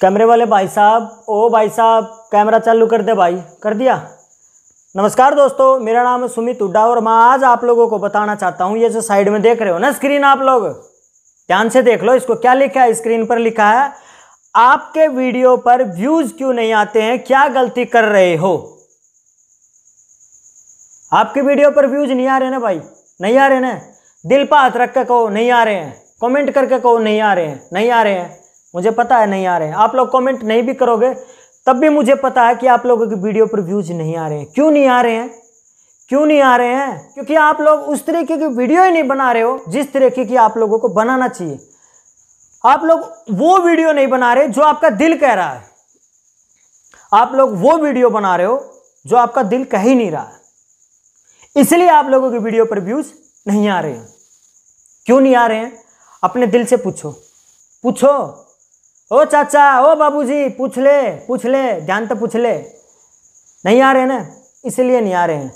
कैमरे वाले भाई साहब ओ भाई साहब कैमरा चालू कर दे भाई कर दिया नमस्कार दोस्तों मेरा नाम है सुमित उड्डा और मैं आज आप लोगों को बताना चाहता हूँ ये जो साइड में देख रहे हो ना स्क्रीन आप लोग ध्यान से देख लो इसको क्या लिखा है स्क्रीन पर लिखा है आपके वीडियो पर व्यूज क्यों नहीं आते हैं क्या गलती कर रहे हो आपके वीडियो पर व्यूज नहीं आ रहे ना भाई नहीं आ रहे ना दिल पर हाथ रख के कहो नहीं आ रहे हैं कमेंट करके कहो नहीं आ रहे हैं नहीं आ रहे हैं मुझे पता है नहीं आ रहे हैं आप लोग कमेंट नहीं भी करोगे तब भी मुझे पता है कि आप लोगों की वीडियो पर व्यूज़ नहीं आ रहे हैं क्यों नहीं आ रहे हैं क्यों नहीं आ रहे हैं क्योंकि आप लोग उस तरीके की वीडियो ही नहीं बना रहे हो जिस तरीके की आप लोगों को बनाना चाहिए आप लोग वो वीडियो नहीं बना रहे जो आपका दिल कह रहा है आप लोग वो वीडियो बना रहे हो जो आपका दिल कह ही नहीं रहा इसलिए आप लोगों की वीडियो पर व्यूज़ नहीं आ रहे हैं क्यों नहीं आ रहे हैं अपने दिल से पूछो पूछो ओ चाचा ओ बाबूजी पूछ ले पूछ ले ध्यान तो पूछ ले नहीं आ रहे ना इसलिए नहीं आ रहे हैं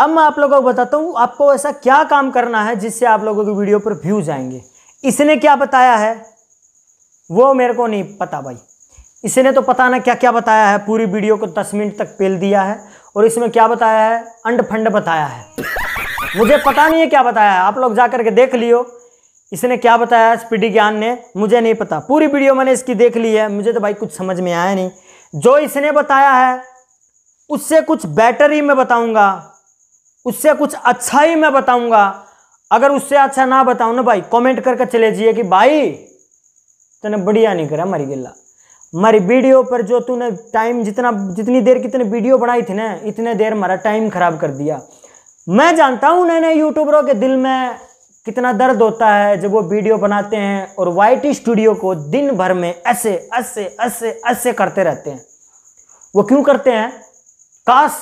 अब मैं आप लोगों को बताता हूँ आपको ऐसा क्या काम करना है जिससे आप लोगों की वीडियो पर व्यूज आएंगे इसने क्या बताया है वो मेरे को नहीं पता भाई इसने तो पता ना क्या क्या बताया है पूरी वीडियो को दस मिनट तक पेल दिया है और इसमें क्या बताया है अंड फंड बताया है मुझे पता नहीं है क्या बताया है आप लोग जा करके देख लियो इसने क्या बताया स्पीडी ज्ञान ने मुझे नहीं पता पूरी वीडियो मैंने इसकी देख ली है मुझे तो भाई कुछ समझ में आया नहीं जो इसने बताया है उससे कुछ बेटर ही मैं बताऊंगा उससे कुछ अच्छा ही मैं बताऊंगा अगर उससे अच्छा ना बताऊं ना भाई कमेंट करके चले जाइए कि भाई तूने बढ़िया नहीं करा मरी गिल्ला मरी वीडियो पर जो तूने टाइम जितना जितनी देर कितने वीडियो बनाई थी ना इतने देर मारा टाइम खराब कर दिया मैं जानता हूँ नए नए यूट्यूबरों के दिल में कितना दर्द होता है जब वो वीडियो बनाते हैं और वाई स्टूडियो को दिन भर में ऐसे ऐसे ऐसे ऐसे करते रहते हैं वो क्यों करते हैं काश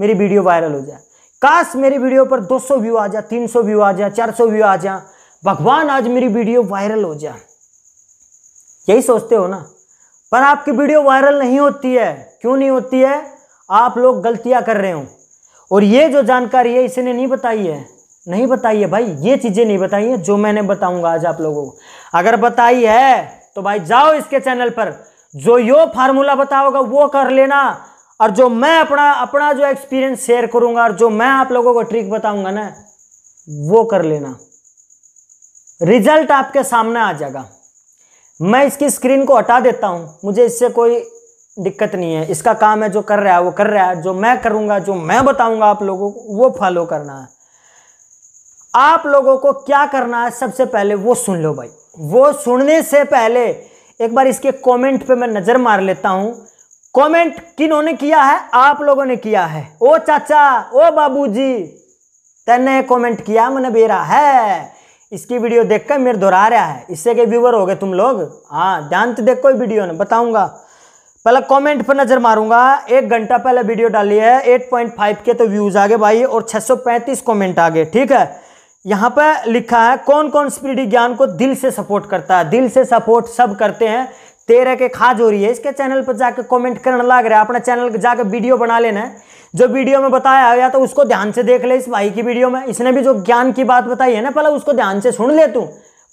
मेरी वीडियो वायरल हो जाए काश मेरी वीडियो पर 200 व्यू आ जाए 300 व्यू आ जाए 400 व्यू आ जाए भगवान आज मेरी वीडियो वायरल हो जाए यही सोचते हो ना पर आपकी वीडियो वायरल नहीं होती है क्यों नहीं होती है आप लोग गलतियां कर रहे हो और ये जो जानकारी है इसने नहीं बताई है नहीं बताई है भाई ये चीज़ें नहीं बताई है जो मैंने बताऊंगा आज आप लोगों को अगर बताई है तो भाई जाओ इसके चैनल पर जो यो फार्मूला बताओगा वो कर लेना और जो मैं अपना अपना जो एक्सपीरियंस शेयर करूंगा और जो मैं आप लोगों को ट्रिक बताऊंगा ना वो कर लेना रिजल्ट आपके सामने आ जाएगा मैं इसकी स्क्रीन को हटा देता हूं मुझे इससे कोई दिक्कत नहीं है इसका काम है जो कर रहा है वो कर रहा है जो मैं करूंगा जो मैं बताऊंगा आप लोगों को वो फॉलो करना है आप लोगों को क्या करना है सबसे पहले वो सुन लो भाई वो सुनने से पहले एक बार इसके कमेंट पे मैं नज़र मार लेता हूं कमेंट किन्होंने किया है आप लोगों ने किया है ओ चाचा ओ बाबूजी तेने कमेंट किया मैंने बेरा है इसकी वीडियो देखकर मेरे दोहरा रहा है इससे के व्यूवर हो गए तुम लोग हाँ ध्यान तो देखो वीडियो ने बताऊंगा पहले कमेंट पर नज़र मारूंगा एक घंटा पहले वीडियो डाली है 8.5 के तो व्यूज़ आ गए भाई और 635 कमेंट आ गए ठीक है यहाँ पर लिखा है कौन कौन स्पीडी ज्ञान को दिल से सपोर्ट करता है दिल से सपोर्ट सब करते हैं तेरह के खाज हो रही है इसके चैनल पर जाकर कमेंट करने लग रहा है अपना चैनल जाकर वीडियो बना लेना है जो वीडियो में बताया गया तो उसको ध्यान से देख ले इस भाई की वीडियो में इसने भी जो ज्ञान की बात बताई है ना पहले उसको ध्यान से सुन ले तू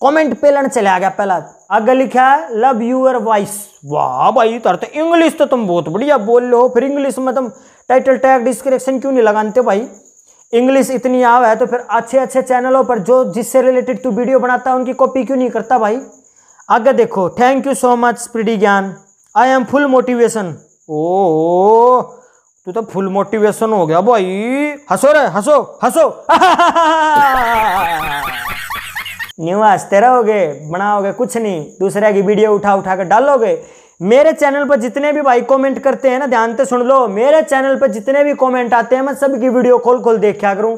कमेंट पे लड़ चले आ गया पहला अगर लिखा है लव यूर वॉइस वाह भाई तर तो इंग्लिश तो तुम बहुत बढ़िया बोल लो फिर इंग्लिश में तुम टाइटल टैग डिस्क्रिप्शन क्यों नहीं लगाते भाई इंग्लिश इतनी आवा है तो फिर अच्छे अच्छे चैनलों पर जो जिससे रिलेटेड तू वीडियो बनाता है उनकी कॉपी क्यों नहीं करता भाई आगे देखो थैंक यू सो मच प्रीडी ज्ञान आई एम फुल मोटिवेशन ओ तू तो फुल मोटिवेशन हो गया भाई हंसो रे हंसो हंसो न्यू हो गए बनाओगे कुछ नहीं दूसरे की वीडियो उठा उठा कर डालोगे मेरे चैनल पर जितने भी भाई कमेंट करते हैं ना ध्यान से सुन लो मेरे चैनल पर जितने भी कमेंट आते हैं मैं सबकी वीडियो खोल खोल देखा करूं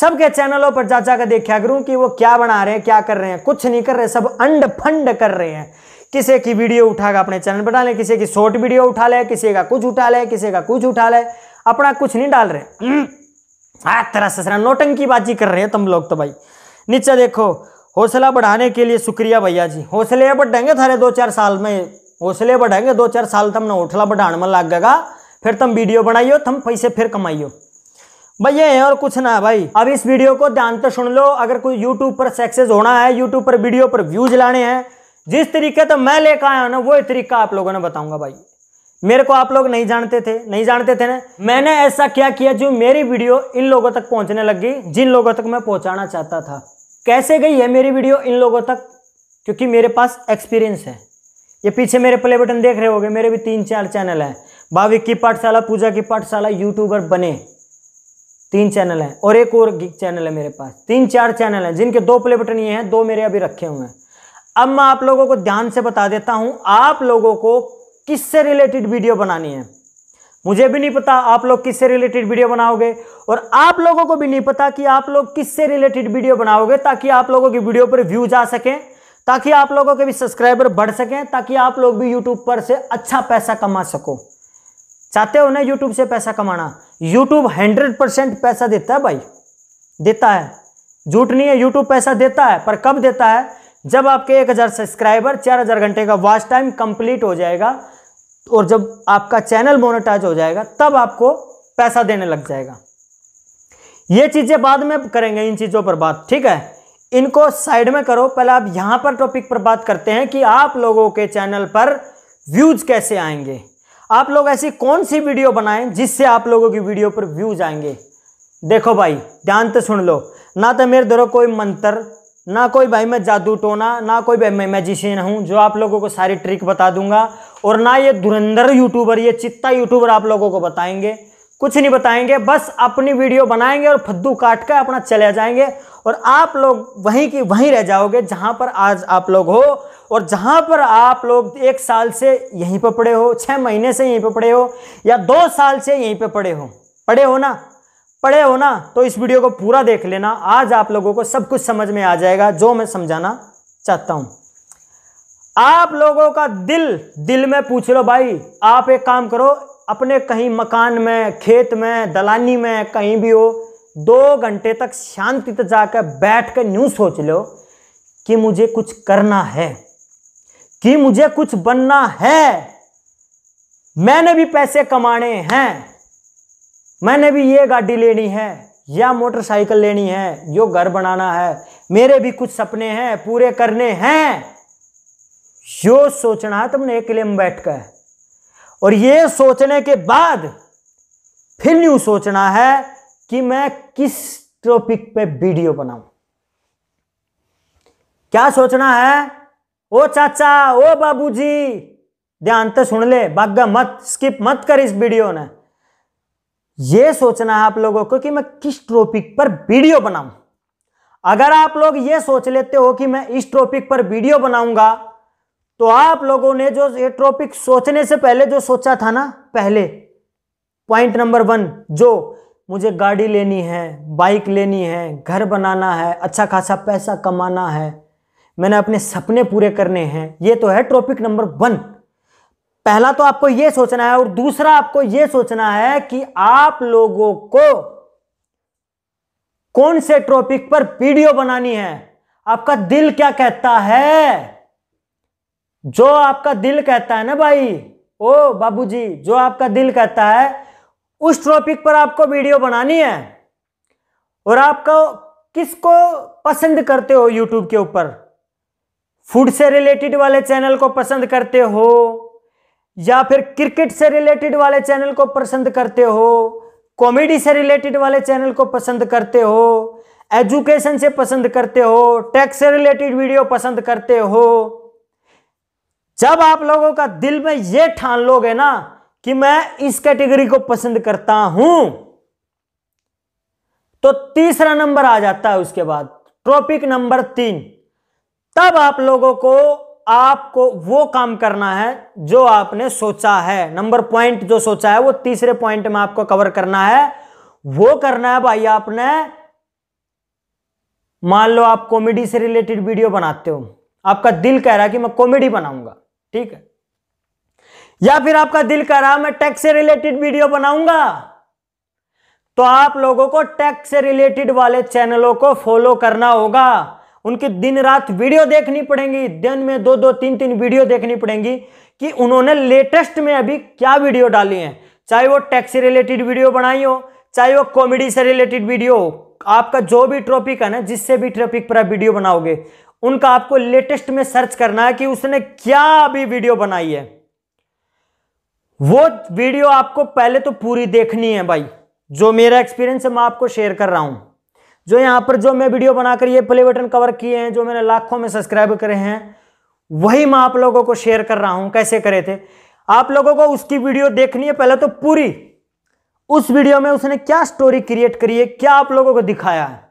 सबके चैनलों पर चाचा का देखा करूं कि वो क्या बना रहे हैं क्या कर रहे हैं कुछ नहीं कर रहे सब अंड फंड कर रहे हैं किसी की वीडियो उठाकर अपने चैनल पर डालें किसी की शॉर्ट वीडियो उठा ले किसी का कुछ उठा ले किसी का कुछ उठा ले अपना कुछ नहीं डाल रहे आ तरह से नोटंकी बाजी कर रहे हैं तुम लोग तो भाई नीचे देखो हौसला बढ़ाने के लिए शुक्रिया भैया जी हौसले बढ़ेंगे थारे दो चार साल में हौसले बढ़ाएंगे दो चार साल तम ना हौसला बढ़ाने में लग गएगा फिर तुम वीडियो बनाइयो तुम पैसे फिर कमाइयो भाई ये है और कुछ ना है भाई अब इस वीडियो को ध्यान से सुन लो अगर कोई यूट्यूब पर सक्सेस होना है यूट्यूब पर वीडियो पर व्यूज लाने हैं जिस तरीके तो मैं लेकर आया हूँ ना वही तरीका आप लोगों ने बताऊंगा भाई मेरे को आप लोग नहीं जानते थे नहीं जानते थे ना मैंने ऐसा क्या किया जो मेरी वीडियो इन लोगों तक पहुंचने लग गई जिन लोगों तक मैं पहुंचाना चाहता था कैसे गई है मेरी वीडियो इन लोगों तक क्योंकि मेरे पास एक्सपीरियंस है ये पीछे मेरे प्ले बटन देख रहे होगे मेरे भी तीन चार चैनल हैं भाविक की पाठशाला पूजा की पाठशाला यूट्यूबर बने तीन चैनल हैं और एक और चैनल है मेरे पास तीन चार चैनल हैं जिनके दो प्ले बटन ये हैं दो मेरे अभी रखे हुए हैं अब मैं आप लोगों को ध्यान से बता देता हूँ आप लोगों को किससे रिलेटेड वीडियो बनानी है मुझे भी नहीं पता आप लोग किससे रिलेटेड वीडियो बनाओगे और आप लोगों को भी नहीं पता कि आप लोग किससे रिलेटेड वीडियो बनाओगे ताकि आप लोगों की वीडियो पर व्यूज आ सकें ताकि आप लोगों के भी सब्सक्राइबर बढ़ सकें ताकि आप लोग भी यूट्यूब पर से अच्छा पैसा कमा सको चाहते हो ना यूट्यूब से पैसा कमाना यूट्यूब हंड्रेड परसेंट पैसा देता है भाई देता है झूठ नहीं है यूट्यूब पैसा देता है पर कब देता है जब आपके 1000 सब्सक्राइबर 4000 घंटे का वॉच टाइम कंप्लीट हो जाएगा और जब आपका चैनल मोनेटाइज हो जाएगा तब आपको पैसा देने लग जाएगा ये चीज़ें बाद में करेंगे इन चीज़ों पर बात ठीक है इनको साइड में करो पहले आप यहाँ पर टॉपिक पर बात करते हैं कि आप लोगों के चैनल पर व्यूज कैसे आएंगे आप लोग ऐसी कौन सी वीडियो बनाएं जिससे आप लोगों की वीडियो पर व्यूज आएंगे देखो भाई ध्यान से सुन लो ना तो मेरे धरो कोई मंत्र ना कोई भाई मैं जादू टोना ना कोई भाई मैं मैजिशियन हूँ जो आप लोगों को सारी ट्रिक बता दूंगा और ना ये धुरंधर यूट्यूबर ये चित्ता यूट्यूबर आप लोगों को बताएंगे कुछ नहीं बताएंगे बस अपनी वीडियो बनाएंगे और फद्दू काट कर अपना चले जाएंगे और आप लोग वहीं की वहीं रह जाओगे जहां पर आज आप लोग हो और जहां पर आप लोग एक साल से यहीं पर पड़े हो छः महीने से यहीं पर पड़े हो या दो साल से यहीं पर पड़े हो पड़े हो ना पढ़े हो ना तो इस वीडियो को पूरा देख लेना आज आप लोगों को सब कुछ समझ में आ जाएगा जो मैं समझाना चाहता हूँ आप लोगों का दिल दिल में पूछ लो भाई आप एक काम करो अपने कहीं मकान में खेत में दलानी में कहीं भी हो दो घंटे तक शांति तक जाकर बैठ कर न्यू सोच लो कि मुझे कुछ करना है कि मुझे कुछ बनना है मैंने भी पैसे कमाने हैं मैंने भी ये गाड़ी लेनी है या मोटरसाइकिल लेनी है जो घर बनाना है मेरे भी कुछ सपने हैं पूरे करने हैं जो सोचना है तुमने एक में बैठ कर और ये सोचने के बाद फिर न्यू सोचना है कि मैं किस टॉपिक पे वीडियो बनाऊं क्या सोचना है ओ चाचा ओ बाबूजी ध्यान तो सुन ले बागा मत स्किप मत कर इस वीडियो ने ये सोचना है आप लोगों को कि मैं किस टॉपिक पर वीडियो बनाऊं अगर आप लोग ये सोच लेते हो कि मैं इस टॉपिक पर वीडियो बनाऊंगा तो आप लोगों ने जो ये ट्रॉपिक सोचने से पहले जो सोचा था ना पहले पॉइंट नंबर वन जो मुझे गाड़ी लेनी है बाइक लेनी है घर बनाना है अच्छा खासा पैसा कमाना है मैंने अपने सपने पूरे करने हैं ये तो है ट्रॉपिक नंबर वन पहला तो आपको ये सोचना है और दूसरा आपको ये सोचना है कि आप लोगों को कौन से ट्रॉपिक पर वीडियो बनानी है आपका दिल क्या कहता है जो आपका दिल कहता है ना भाई ओ बाबूजी जो आपका दिल कहता है उस टॉपिक पर आपको वीडियो बनानी है और आपको किसको पसंद करते हो यूट्यूब के ऊपर फूड से रिलेटेड वाले चैनल को पसंद करते हो या फिर क्रिकेट से रिलेटेड वाले चैनल को पसंद करते हो कॉमेडी से रिलेटेड वाले चैनल को पसंद करते हो एजुकेशन से पसंद करते हो टैक्स से रिलेटेड वीडियो पसंद करते हो जब आप लोगों का दिल में यह ठान लोगे ना कि मैं इस कैटेगरी को पसंद करता हूं तो तीसरा नंबर आ जाता है उसके बाद ट्रॉपिक नंबर तीन तब आप लोगों को आपको वो काम करना है जो आपने सोचा है नंबर पॉइंट जो सोचा है वो तीसरे पॉइंट में आपको कवर करना है वो करना है भाई आपने मान लो आप कॉमेडी से रिलेटेड वीडियो बनाते हो आपका दिल कह रहा है कि मैं कॉमेडी बनाऊंगा ठीक है या फिर आपका दिल कर रहा मैं टैक्स से रिलेटेड वीडियो बनाऊंगा तो आप लोगों को टैक्स से रिलेटेड वाले चैनलों को फॉलो करना होगा उनकी दिन रात वीडियो देखनी पड़ेंगी दिन में दो दो तीन तीन वीडियो देखनी पड़ेंगी कि उन्होंने लेटेस्ट में अभी क्या वीडियो डाली है चाहे वो टैक्स से रिलेटेड वीडियो बनाई हो चाहे वो कॉमेडी से रिलेटेड वीडियो हो आपका जो भी टॉपिक है ना जिससे भी टॉपिक पर आप वीडियो बनाओगे उनका आपको लेटेस्ट में सर्च करना है कि उसने क्या अभी वीडियो बनाई है वो वीडियो आपको पहले तो पूरी देखनी है भाई जो मेरा एक्सपीरियंस है मैं आपको शेयर कर रहा हूं जो यहां पर जो मैं वीडियो बनाकर ये प्ले बटन कवर किए हैं जो मैंने लाखों में सब्सक्राइब करे हैं वही मैं आप लोगों को शेयर कर रहा हूं कैसे करे थे आप लोगों को उसकी वीडियो देखनी है पहले तो पूरी उस वीडियो में उसने क्या स्टोरी क्रिएट करी है क्या आप लोगों को दिखाया है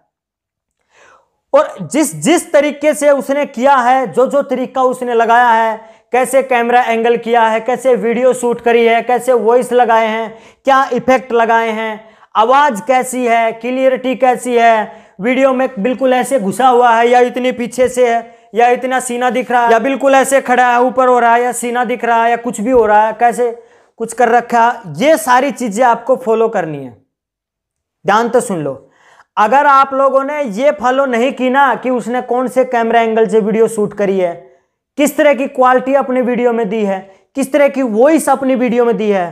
और जिस जिस तरीके से उसने किया है जो जो तरीका उसने लगाया है कैसे कैमरा एंगल किया है कैसे वीडियो शूट करी है कैसे वॉइस लगाए हैं क्या इफेक्ट लगाए हैं आवाज़ कैसी है क्लियरिटी कैसी है वीडियो में बिल्कुल ऐसे घुसा हुआ है या इतने पीछे से है या इतना सीना दिख रहा है या बिल्कुल ऐसे खड़ा है ऊपर हो रहा है या सीना दिख रहा है या कुछ भी हो रहा है कैसे कुछ कर रखा है ये सारी चीज़ें आपको फॉलो करनी है ध्यान तो सुन लो अगर आप लोगों ने ये फॉलो नहीं की ना कि उसने कौन से कैमरा एंगल से वीडियो शूट करी है किस तरह की क्वालिटी अपनी वीडियो में दी है किस तरह की वॉइस अपनी वीडियो में दी है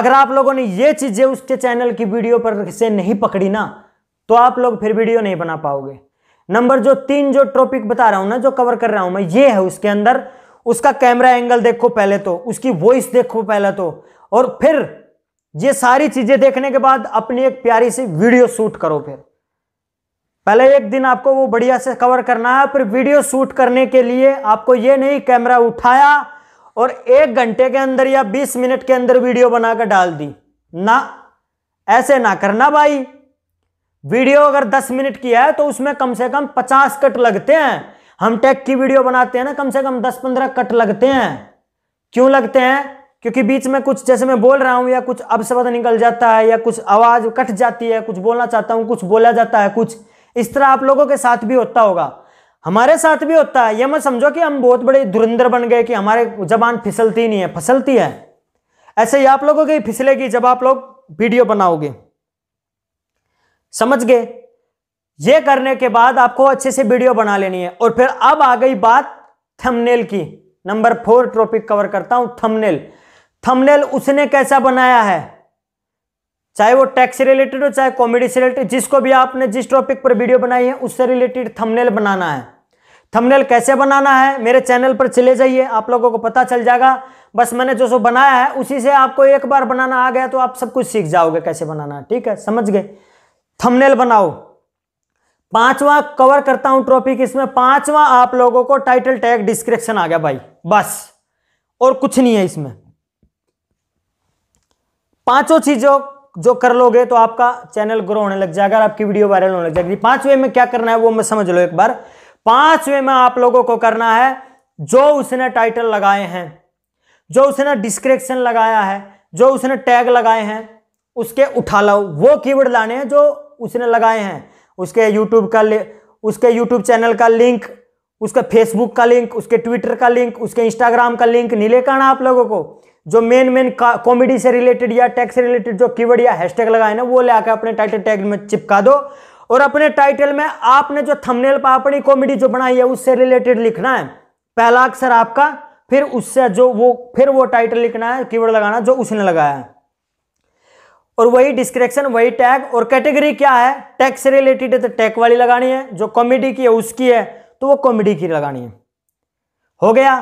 अगर आप लोगों ने ये चीज़ें उसके चैनल की वीडियो पर से नहीं पकड़ी ना तो आप लोग फिर वीडियो नहीं बना पाओगे नंबर जो तीन जो टॉपिक बता रहा हूँ ना जो कवर कर रहा हूँ मैं ये है उसके अंदर उसका कैमरा एंगल देखो पहले तो उसकी वॉइस देखो पहले तो और फिर ये सारी चीज़ें देखने के बाद अपनी एक प्यारी सी वीडियो शूट करो फिर पहले एक दिन आपको वो बढ़िया से कवर करना है फिर वीडियो शूट करने के लिए आपको ये नहीं कैमरा उठाया और एक घंटे के अंदर या बीस मिनट के अंदर वीडियो बनाकर डाल दी ना ऐसे ना करना भाई वीडियो अगर दस मिनट की है तो उसमें कम से कम पचास कट लगते हैं हम टेक की वीडियो बनाते हैं ना कम से कम दस पंद्रह कट लगते हैं क्यों लगते हैं क्योंकि बीच में कुछ जैसे मैं बोल रहा हूँ या कुछ अब निकल जाता है या कुछ आवाज़ कट जाती है कुछ बोलना चाहता हूँ कुछ बोला जाता है कुछ इस तरह आप लोगों के साथ भी होता होगा हमारे साथ भी होता है यह मत समझो कि हम बहुत बड़े धुरंधर बन गए कि हमारे जबान फिसलती नहीं है फसलती है ऐसे ही आप लोगों की फिसलेगी जब आप लोग वीडियो बनाओगे समझ गए ये करने के बाद आपको अच्छे से वीडियो बना लेनी है और फिर अब आ गई बात थंबनेल की नंबर फोर टॉपिक कवर करता हूं थंबनेल थंबनेल उसने कैसा बनाया है चाहे वो टैक्स से रिलेटेड हो चाहे कॉमेडी से रिलेटेड जिसको भी आपने जिस टॉपिक पर वीडियो बनाई है उससे रिलेटेड थंबनेल बनाना है थंबनेल कैसे बनाना है मेरे चैनल पर चले जाइए आप लोगों को पता चल जाएगा बस मैंने जो सो बनाया है उसी से आपको एक बार बनाना आ गया तो आप सब कुछ सीख जाओगे कैसे बनाना है ठीक है समझ गए थंबनेल बनाओ पांचवा कवर करता हूं टॉपिक इसमें पांचवा आप लोगों को टाइटल टैग डिस्क्रिप्शन आ गया भाई बस और कुछ नहीं है इसमें पांचों चीजों जो कर लोगे तो आपका चैनल ग्रो होने लग जाएगा आपकी वीडियो वायरल होने लग जाएगी पांचवे में क्या करना है वो मैं समझ लो एक बार पांचवे में आप लोगों को करना है जो उसने टाइटल लगाए हैं जो उसने डिस्क्रिप्शन लगाया है जो उसने टैग लगाए हैं उसके उठा लो वो कीवर्ड लाने हैं जो उसने लगाए हैं उसके यूट्यूब का उसके यूट्यूब चैनल का लिंक उसका फेसबुक का लिंक उसके ट्विटर का लिंक उसके इंस्टाग्राम का लिंक नहीं लेकर आप लोगों को जो मेन मेन कॉमेडी से रिलेटेड या टैक्स से रिलेटेड जो कीवर्ड या हैशटैग लगाए ना वो ले आकर अपने टाइटल टैग में चिपका दो और अपने टाइटल में आपने जो थंबनेल पर अपनी कॉमेडी जो बनाई है उससे रिलेटेड लिखना है पहला अक्षर आपका फिर उससे जो वो फिर वो टाइटल लिखना है कीवर्ड लगाना जो उसने लगाया है और वही डिस्क्रिप्शन वही टैग और कैटेगरी क्या है टैग से रिलेटेड है तो टैग वाली लगानी है जो कॉमेडी की है उसकी है तो वो कॉमेडी की लगानी है हो गया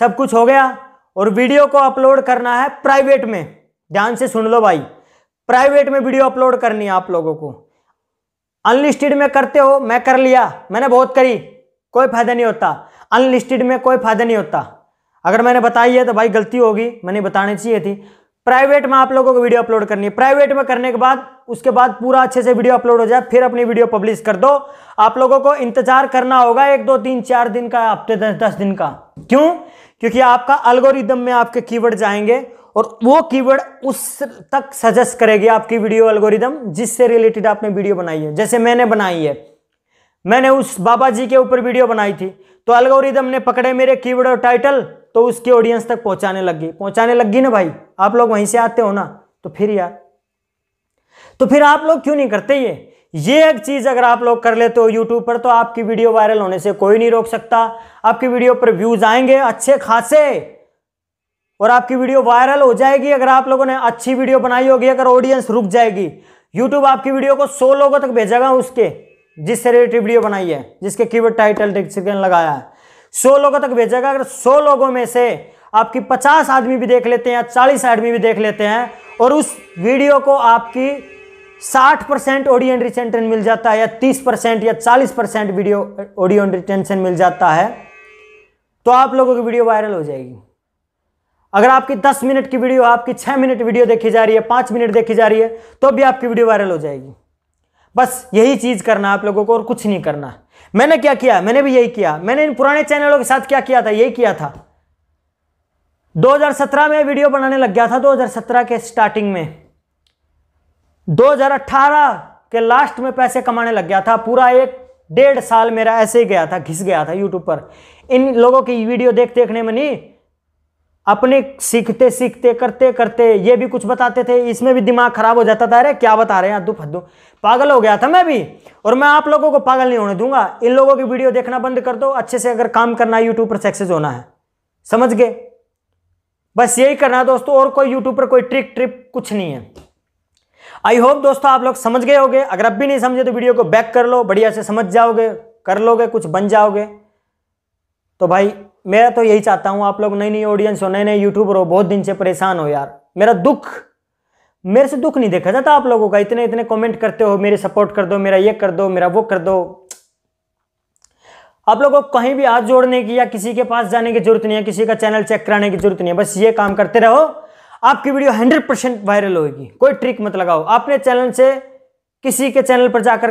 सब कुछ हो गया और वीडियो को अपलोड करना है प्राइवेट में ध्यान से सुन लो भाई प्राइवेट में वीडियो अपलोड करनी है आप लोगों को अनलिस्टेड में करते हो मैं कर लिया मैंने बहुत करी कोई फायदा नहीं होता अनलिस्टेड में कोई फायदा नहीं होता अगर मैंने बताई है तो भाई गलती होगी मैंने बताने चाहिए थी प्राइवेट में आप लोगों को वीडियो अपलोड करनी है प्राइवेट में करने के बाद उसके बाद पूरा अच्छे से वीडियो अपलोड हो जाए फिर अपनी वीडियो पब्लिश कर दो आप लोगों को इंतजार करना होगा एक दो तीन चार दिन का हफ्ते दस दस दिन का क्यों क्योंकि आपका अल्गोरिदम में आपके कीवर्ड जाएंगे और वो कीवर्ड उस तक सजेस्ट करेगी आपकी वीडियो अलगोरिदम जिससे रिलेटेड आपने वीडियो बनाई है जैसे मैंने बनाई है मैंने उस बाबा जी के ऊपर वीडियो बनाई थी तो अलगोरिदम ने पकड़े मेरे कीवर्ड और टाइटल तो उसके ऑडियंस तक पहुंचाने लग गई पहुंचाने लग गई ना भाई आप लोग वहीं से आते हो ना तो फिर यार तो फिर आप लोग क्यों नहीं करते ये ये एक चीज अगर आप लोग कर लेते हो यूट्यूब पर तो आपकी वीडियो वायरल होने से कोई नहीं रोक सकता आपकी वीडियो पर व्यूज आएंगे अच्छे खासे और आपकी वीडियो वायरल हो जाएगी अगर आप लोगों ने अच्छी वीडियो बनाई होगी अगर ऑडियंस रुक जाएगी यूट्यूब आपकी वीडियो को 100 लोगों तक भेजेगा उसके जिससे रिलेटिव वीडियो बनाई है जिसके की टाइटल डिस्क्रिप्शन लगाया है सौ लोगों तक भेजेगा अगर सौ लोगों में से आपकी पचास आदमी भी देख लेते हैं चालीस आदमी भी देख लेते हैं और उस वीडियो को आपकी साठ परसेंट ऑडियो रिटेंशन मिल जाता है या तीस परसेंट या चालीस परसेंट वीडियो ऑडियो रिटेंशन मिल जाता है तो आप लोगों की वीडियो वायरल हो जाएगी अगर आपकी दस मिनट की वीडियो आपकी छह मिनट वीडियो देखी जा रही है पांच मिनट देखी जा रही है तो भी आपकी वीडियो वायरल हो जाएगी बस यही चीज़ करना आप लोगों को और कुछ नहीं करना मैंने क्या किया मैंने भी यही किया मैंने इन पुराने चैनलों के साथ क्या किया था यही किया था 2017 में वीडियो बनाने लग गया था 2017 के स्टार्टिंग में 2018 के लास्ट में पैसे कमाने लग गया था पूरा एक डेढ़ साल मेरा ऐसे ही गया था घिस गया था यूट्यूब पर इन लोगों की वीडियो देख देखने में नहीं अपने सीखते सीखते करते करते ये भी कुछ बताते थे इसमें भी दिमाग खराब हो जाता था अरे क्या बता रहे हैं यार दुख दो पागल हो गया था मैं भी और मैं आप लोगों को पागल नहीं होने दूंगा इन लोगों की वीडियो देखना बंद कर दो अच्छे से अगर काम करना है यूट्यूब पर सक्सेस होना है समझ गए बस यही करना है दोस्तों और कोई यूट्यूब पर कोई ट्रिक ट्रिप कुछ नहीं है आई होप दोस्तों आप लोग समझ गए होगे अगर अब भी नहीं समझे तो वीडियो को बैक कर लो बढ़िया से समझ जाओगे कर लोगे कुछ बन जाओगे तो भाई मेरा तो यही चाहता हूँ आप लोग नई नई ऑडियंस हो नए नए यूट्यूबर हो बहुत दिन से परेशान हो यार मेरा दुख मेरे से दुख नहीं देखा जाता आप लोगों का इतने इतने कमेंट करते हो मेरे सपोर्ट कर दो मेरा ये कर दो मेरा वो कर दो आप लोगों को कहीं भी हाथ जोड़ने की या किसी के पास जाने की जरूरत नहीं है किसी का चैनल चेक कराने की जरूरत नहीं है बस ये काम करते रहो आपकी वीडियो हंड्रेड परसेंट वायरल होगी कोई ट्रिक मत लगाओ आपने चैनल से किसी के चैनल पर जाकर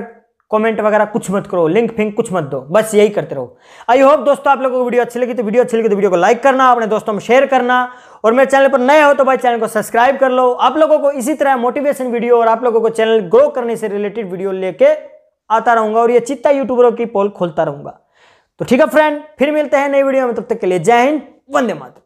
कमेंट वगैरह कुछ मत करो लिंक फिंक कुछ मत दो बस यही करते रहो आई होप दोस्तों आप लोगों को वीडियो अच्छी लगी तो वीडियो अच्छी लगी तो वीडियो को लाइक करना अपने दोस्तों में शेयर करना और मेरे चैनल पर नए हो तो भाई चैनल को सब्सक्राइब कर लो आप लोगों को इसी तरह मोटिवेशन वीडियो और आप लोगों को चैनल ग्रो करने से रिलेटेड वीडियो लेके आता रहूंगा और ये चित्ता यूट्यूबरों की पोल खोलता रहूंगा तो ठीक है फ्रेंड फिर मिलते हैं नई वीडियो में तब तक के लिए जय हिंद वंदे मात